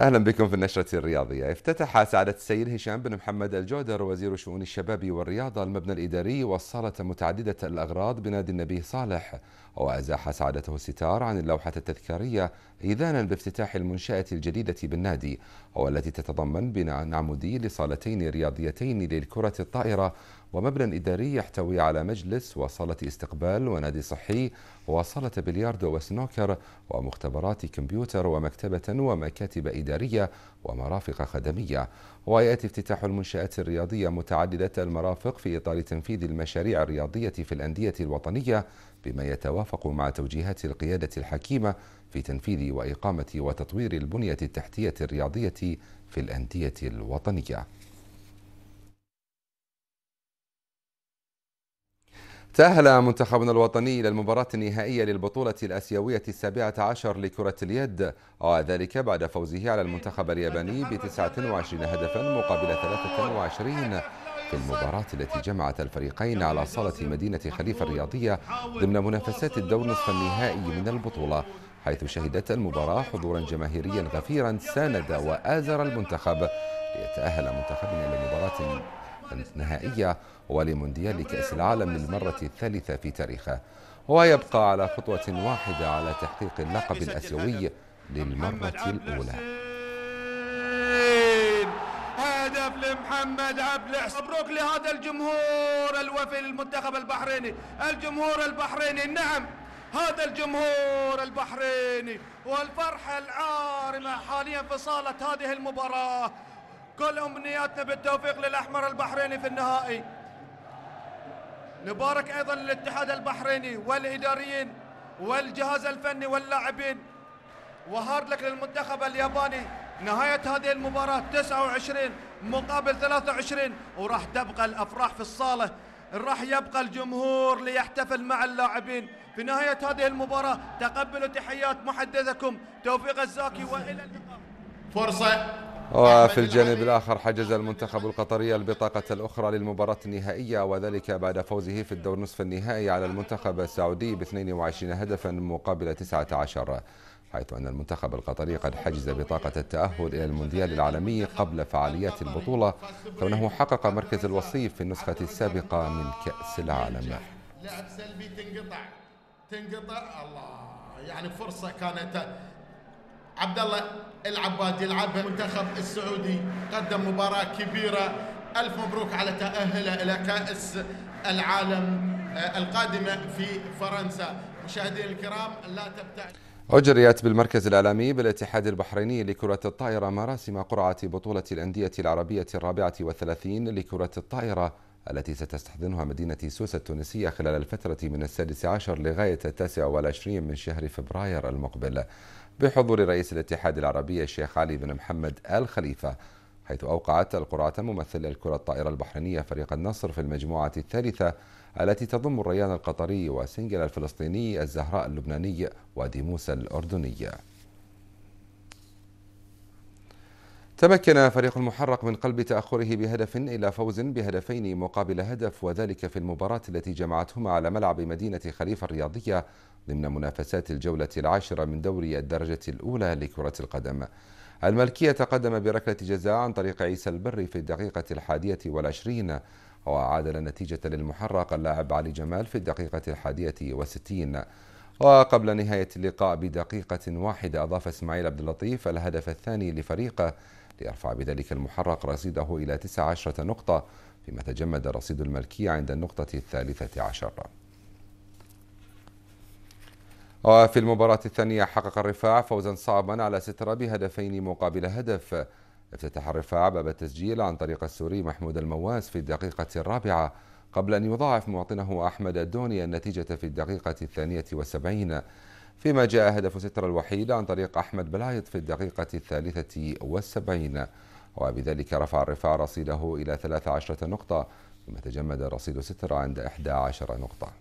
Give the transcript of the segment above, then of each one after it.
اهلا بكم في النشره الرياضيه، افتتح سعاده السيد هشام بن محمد الجودر وزير شؤون الشباب والرياضه المبنى الاداري والصاله متعدده الاغراض بنادي النبي صالح، وازاح سعادته الستار عن اللوحه التذكاريه اذانا بافتتاح المنشاه الجديده بالنادي، والتي تتضمن بناء عمودي لصالتين رياضيتين للكره الطائره ومبنى اداري يحتوي على مجلس وصاله استقبال ونادي صحي وصالة بلياردو وسنوكر ومختبرات كمبيوتر ومكتبة ومكاتب إدارية ومرافق خدمية ويأتي افتتاح المنشآت الرياضية متعددة المرافق في إطار تنفيذ المشاريع الرياضية في الأندية الوطنية بما يتوافق مع توجيهات القيادة الحكيمة في تنفيذ وإقامة وتطوير البنية التحتية الرياضية في الأندية الوطنية تأهل منتخبنا الوطني إلى المباراة النهائية للبطولة الآسيوية السابعة عشر لكرة اليد وذلك بعد فوزه على المنتخب الياباني ب 29 هدفا مقابل 23 في المباراة التي جمعت الفريقين على صالة مدينة خليفة الرياضية ضمن منافسات الدور نصف النهائي من البطولة حيث شهدت المباراة حضورا جماهيريا غفيرا ساند وآزر المنتخب ليتأهل منتخبنا إلى مباراة نهائية ولمونديال كأس العالم للمرة الثالثة في تاريخه ويبقى على خطوة واحدة على تحقيق اللقب الآسيوي للمرة الأولى هدف لمحمد عبد الحسين مبروك لهذا الجمهور الوفي للمنتخب البحريني الجمهور البحريني نعم هذا الجمهور البحريني والفرحة العارمة حاليا في صالة هذه المباراة كل امنياتنا بالتوفيق للاحمر البحريني في النهائي نبارك ايضا للاتحاد البحريني والاداريين والجهاز الفني واللاعبين وهارد لك للمنتخب الياباني نهاية هذه المباراة 29 مقابل 23 وراح تبقى الأفراح في الصالة راح يبقى الجمهور ليحتفل مع اللاعبين في نهاية هذه المباراة تقبلوا تحيات محدثكم توفيق الزاكي وإلى اللقاء فرصة وفي الجانب الآخر حجز المنتخب القطري البطاقة الأخرى للمباراة النهائية وذلك بعد فوزه في الدور نصف النهائي على المنتخب السعودي ب 22 هدفا مقابل 19 حيث أن المنتخب القطري قد حجز بطاقة التأهل إلى المونديال العالمي قبل فعاليات البطولة كونه حقق مركز الوصيف في النسخة السابقة من كأس العالم لعب سلبي تنقطع تنقطع الله يعني فرصة كانت عبد الله العباد يلعب المنتخب السعودي قدم مباراة كبيرة ألف مبروك على تأهله إلى كأس العالم آه، القادمة في فرنسا مشاهدينا الكرام لا تبتعد أجريت بالمركز الإعلامي بالاتحاد البحريني لكرة الطائرة مراسم قرعة بطولة الأندية العربية الرابعة والثلاثين لكرة الطائرة التي ستستحضنها مدينة سوسة التونسية خلال الفترة من السادس عشر لغاية التاسع والعشرين من شهر فبراير المقبل بحضور رئيس الاتحاد العربي الشيخ علي بن محمد آل خليفة حيث أوقعت القرعة ممثل الكرة الطائرة البحرينية فريق النصر في المجموعة الثالثة التي تضم الريان القطري وسنجل الفلسطيني الزهراء اللبناني وديموس الأردني تمكن فريق المحرق من قلب تأخره بهدف إلى فوز بهدفين مقابل هدف وذلك في المباراة التي جمعتهما على ملعب مدينة خليفة الرياضية ضمن منافسات الجولة العاشرة من دوري الدرجة الأولى لكرة القدم الملكية تقدم بركلة جزاء عن طريق عيسى البري في الدقيقة الحادية والعشرين وعادل النتيجة للمحرق اللاعب علي جمال في الدقيقة الحادية وستين وقبل نهاية اللقاء بدقيقة واحدة أضاف إسماعيل عبد اللطيف الهدف الثاني لفريقه ليرفع بذلك المحرق رصيده إلى 19 نقطة فيما تجمد رصيد الملكية عند النقطة الثالثة عشر وفي المباراة الثانية حقق الرفاع فوزا صعبا على سترة بهدفين مقابل هدف افتتح الرفاع باب التسجيل عن طريق السوري محمود المواس في الدقيقة الرابعة قبل أن يضاعف مواطنه أحمد الدوني النتيجة في الدقيقة الثانية وسبعين فيما جاء هدف ستر الوحيد عن طريق أحمد بلايط في الدقيقة الثالثة والسبعين وبذلك رفع الرفاع رصيده إلى 13 نقطة ثم تجمد رصيد ستر عند 11 نقطة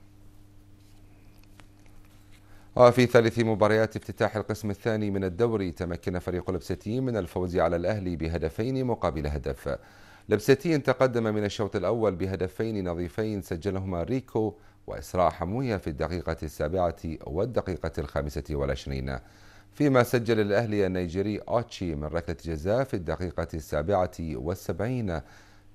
وفي ثالث مباريات افتتاح القسم الثاني من الدوري تمكن فريق لبستي من الفوز على الأهلي بهدفين مقابل هدف لبستي تقدم من الشوط الأول بهدفين نظيفين سجلهما ريكو وإسراء حموية في الدقيقة السابعة والدقيقة الخامسة والعشرين فيما سجل الأهلي النيجيري أوتشي من ركلة جزاء في الدقيقة السابعة والسبعين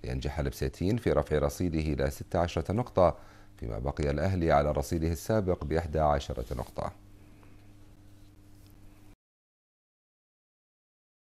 لينجح البساتين في رفع رصيده إلى 16 نقطة فيما بقي الأهلي على رصيده السابق بإحدى عشرة نقطة